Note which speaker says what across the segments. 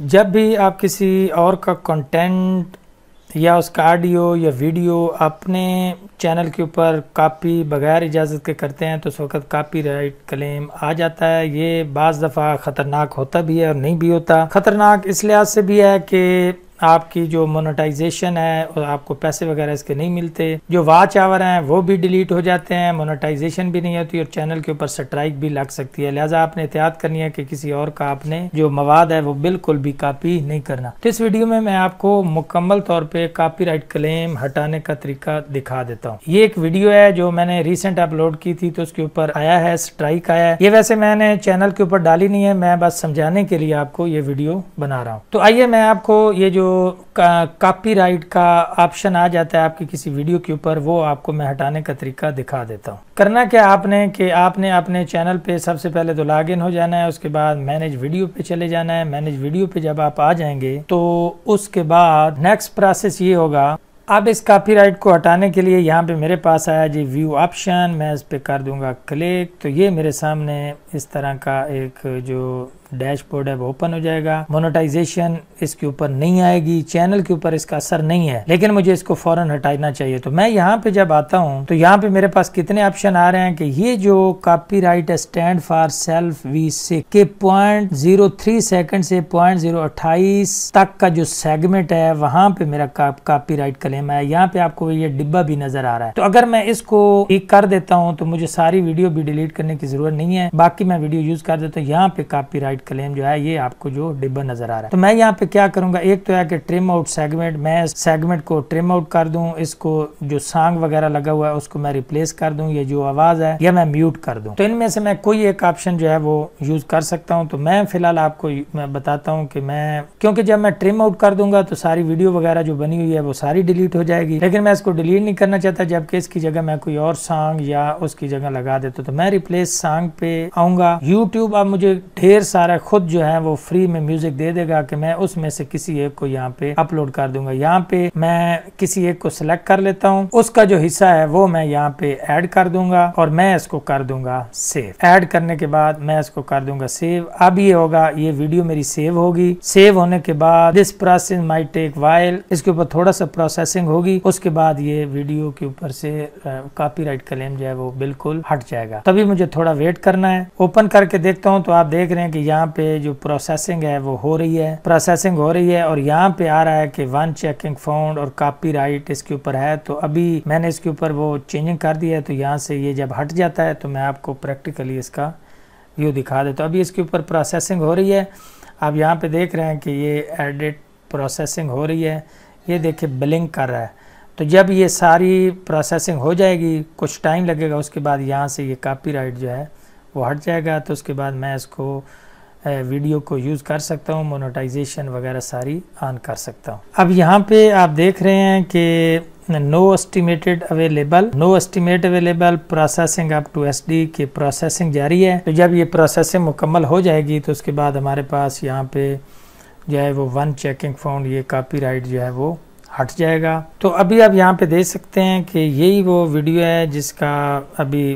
Speaker 1: जब भी आप किसी और का कंटेंट या उसका ऑडियो या वीडियो अपने चैनल के ऊपर कापी बगैर इजाज़त के करते हैं तो उस वक्त कापी राइट क्लेम आ जाता है ये बज़ दफ़ा ख़तरनाक होता भी है और नहीं भी होता ख़तरनाक इस लिहाज से भी है कि आपकी जो मोनेटाइजेशन है और आपको पैसे वगैरह इसके नहीं मिलते जो वाच आवर हैं वो भी डिलीट हो जाते हैं मोनेटाइजेशन भी नहीं होती और चैनल के ऊपर स्ट्राइक भी लग सकती है लिहाजा आपने एहतियात करनी है कि किसी और का आपने जो मवाद है वो बिल्कुल भी कापी नहीं करना तो इस वीडियो में मैं आपको मुकम्मल तौर पर कापी क्लेम हटाने का तरीका दिखा देता हूँ ये एक वीडियो है जो मैंने रिसेंट अपलोड की थी तो उसके ऊपर आया है स्ट्राइक आया है ये वैसे मैंने चैनल के ऊपर डाली नहीं है मैं बस समझाने के लिए आपको ये वीडियो बना रहा हूँ तो आइए मैं आपको ये जो जो का, कॉपीराइट का ऑप्शन आ जाता है आपकी किसी वीडियो के ऊपर वो आपको मैं हटाने का तरीका दिखा देता हूँ करना क्या आपने कि आपने अपने चैनल पे सबसे पहले तो लॉग हो जाना है उसके बाद मैनेज वीडियो पे चले जाना है मैनेज वीडियो पे जब आप आ जाएंगे तो उसके बाद नेक्स्ट प्रोसेस ये होगा अब इस कॉपीराइट को हटाने के लिए यहाँ पे मेरे पास आया जी व्यू ऑप्शन मैं इस पर कर दूंगा क्लिक तो ये मेरे सामने इस तरह का एक जो डैशबोर्ड है वो ओपन हो जाएगा मोनोटाइजेशन इसके ऊपर नहीं आएगी चैनल के ऊपर इसका असर नहीं है लेकिन मुझे इसको फॉरन हटाना चाहिए तो मैं यहाँ पे जब आता हूँ तो यहाँ पे मेरे पास कितने ऑप्शन आ रहे हैं कि ये जो copyright stand for self V six के पॉइंट जीरो थ्री सेकेंड से पॉइंट जीरो अट्ठाईस तक का जो सेगमेंट है वहां पे मेरा कापी राइट क्लेम है यहाँ पे आपको ये डिब्बा भी नजर आ रहा है तो अगर मैं इसको ठीक कर देता हूँ तो मुझे सारी वीडियो भी डिलीट करने की जरूरत नहीं है बाकी मैं वीडियो यूज कर देता हूँ यहाँ पे कापी राइट वाइट क्लेम जो है ये आपको जो डिब्बा नजर आ रहा है तो मैं यहाँ पे क्या करूंगा एक तो है कि ट्रिम आउट सेगमेंट मैं सेगमेंट को ट्रिम आउट कर दूं इसको जो सांग वगैरह लगा हुआ है उसको मैं रिप्लेस कर दूं ये जो आवाज है या मैं म्यूट कर दूं तो इनमें से मैं कोई एक ऑप्शन जो है वो यूज कर सकता हूँ तो मैं फिलहाल आपको मैं बताता हूँ कि मैं क्योंकि जब मैं ट्रिम आउट कर दूंगा तो सारी वीडियो वगैरह जो बनी हुई है वो सारी डिलीट हो जाएगी लेकिन मैं इसको डिलीट नहीं करना चाहता जबकि इसकी जगह मैं कोई और सांग या उसकी जगह लगा देता तो मैं रिप्लेस सांग पे आऊंगा यूट्यूब अब मुझे ढेर सारा हमारा खुद जो है वो फ्री में म्यूजिक दे देगा कि मैं उसमें से किसी एक को यहाँ पे अपलोड कर दूंगा यहाँ पे मैं किसी एक को सिलेक्ट कर लेता हूँ उसका जो हिस्सा है वो मैं यहाँ पे ऐड कर दूंगा और मैं इसको कर दूंगा सेव ऐड करने के बाद मैं इसको कर दूंगा सेव अब ये होगा ये वीडियो मेरी सेव होगी सेव होने के बाद this process may take while इसके ऊपर थोड़ा सा प्रोसेसिंग होगी उसके बाद ये वीडियो के ऊपर से कॉपीराइट क्लेम जो है वो बिल्कुल हट जाएगा तभी मुझे थोड़ा वेट करना है ओपन करके देखता हूँ तो आप देख रहे हैं कि यहाँ यहाँ पे जो प्रोसेसिंग है वो हो रही है प्रोसेसिंग हो रही है और यहाँ पे आ रहा है कि वन चेकिंग फाउंड और कापी राइट इसके ऊपर है तो अभी मैंने इसके ऊपर वो चेंजिंग कर दी है तो यहाँ से ये जब हट जाता है तो मैं आपको प्रैक्टिकली इसका व्यू दिखा देता हूँ अभी इसके ऊपर प्रोसेसिंग हो रही है आप यहाँ पे देख रहे हैं कि ये एडिट प्रोसेसिंग हो रही है ये देखिए ब्लिंक कर रहा है तो जब ये सारी प्रोसेसिंग हो जाएगी कुछ टाइम लगेगा उसके बाद यहाँ से ये कॉपीराइट जो है वो हट जाएगा तो उसके बाद मैं इसको वीडियो को यूज़ कर सकता हूँ मोनोटाइजेशन वगैरह सारी ऑन कर सकता हूँ अब यहाँ पे आप देख रहे हैं कि no estimated available no estimate available processing up to S D की प्रोसेसिंग जारी है तो जब ये प्रोसेसिंग मुकम्मल हो जाएगी तो उसके बाद हमारे पास यहाँ पे जो है वो वन चेकिंग फाउंड ये राइट जो है वो हट जाएगा तो अभी आप यहाँ पे देख सकते हैं कि यही वो वीडियो है जिसका अभी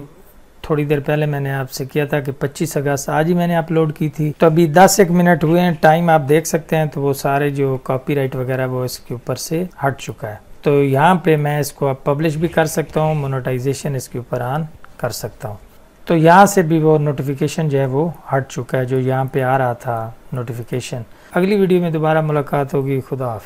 Speaker 1: थोड़ी देर पहले मैंने आपसे किया था कि 25 अगस्त आज ही मैंने अपलोड की थी तो अभी 10 एक मिनट हुए हैं टाइम आप देख सकते हैं तो वो सारे जो कॉपीराइट वगैरह वो इसके ऊपर से हट चुका है तो यहाँ पे मैं इसको अब पब्लिश भी कर सकता हूँ मोनोटाइजेशन इसके ऊपर ऑन कर सकता हूँ तो यहाँ से भी वो नोटिफिकेशन जो है वो हट चुका है जो यहाँ पे आ रहा था नोटिफिकेशन अगली वीडियो में दोबारा मुलाकात होगी खुदा